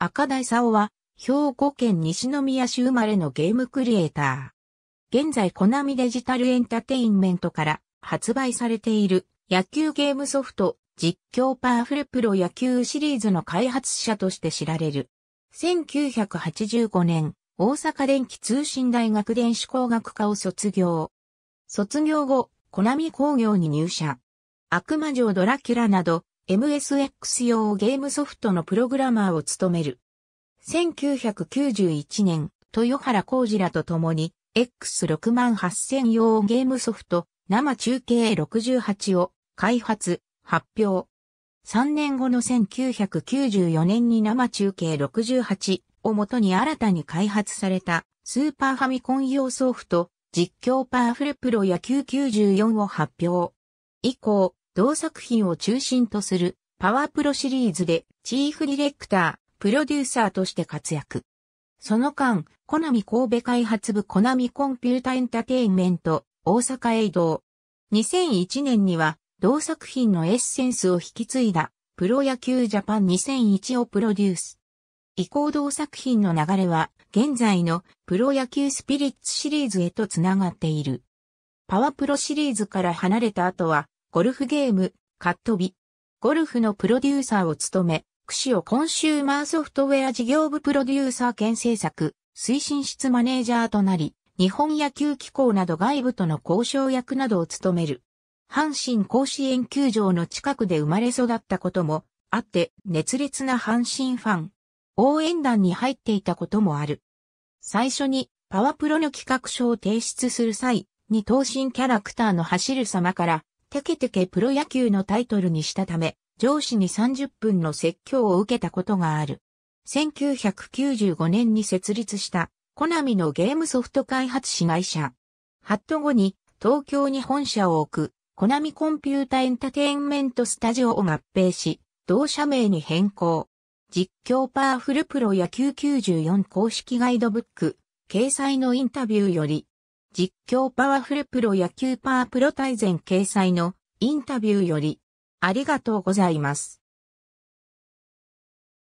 赤田勲は、兵庫県西宮市生まれのゲームクリエイター。現在コナミデジタルエンタテインメントから発売されている野球ゲームソフト実況パワフルプロ野球シリーズの開発者として知られる。1985年、大阪電気通信大学電子工学科を卒業。卒業後、コナミ工業に入社。悪魔城ドラキュラなど、MSX 用ゲームソフトのプログラマーを務める。1991年、豊原浩二らと共に、X68000 用ゲームソフト、生中継68を開発、発表。3年後の1994年に生中継68をもとに新たに開発されたスーパーファミコン用ソフト実況パワフルプロ野球94を発表。以降、同作品を中心とするパワープロシリーズでチーフディレクター、プロデューサーとして活躍。その間、コナミ神戸開発部コナミコンピュータエンタテインメント大阪へ移動。2001年には同作品のエッセンスを引き継いだプロ野球ジャパン2001をプロデュース。移行同作品の流れは現在のプロ野球スピリッツシリーズへとつながっている。パワープロシリーズから離れた後はゴルフゲーム、カットビ。ゴルフのプロデューサーを務め、串をコンシューマーソフトウェア事業部プロデューサー兼制作、推進室マネージャーとなり、日本野球機構など外部との交渉役などを務める。阪神甲子園球場の近くで生まれ育ったこともあって、熱烈な阪神ファン。応援団に入っていたこともある。最初にパワプロの企画書を提出する際に等身キャラクターの走る様からテケテケプロ野球のタイトルにしたため、上司に30分の説教を受けたことがある。1995年に設立した、コナミのゲームソフト開発子会社。ハット後に、東京に本社を置く、コナミコンピュータエンタテインメントスタジオを合併し、同社名に変更。実況パワフルプロ野球94公式ガイドブック、掲載のインタビューより、実況パワフルプロ野球パープロ大全掲載のインタビューよりありがとうございます。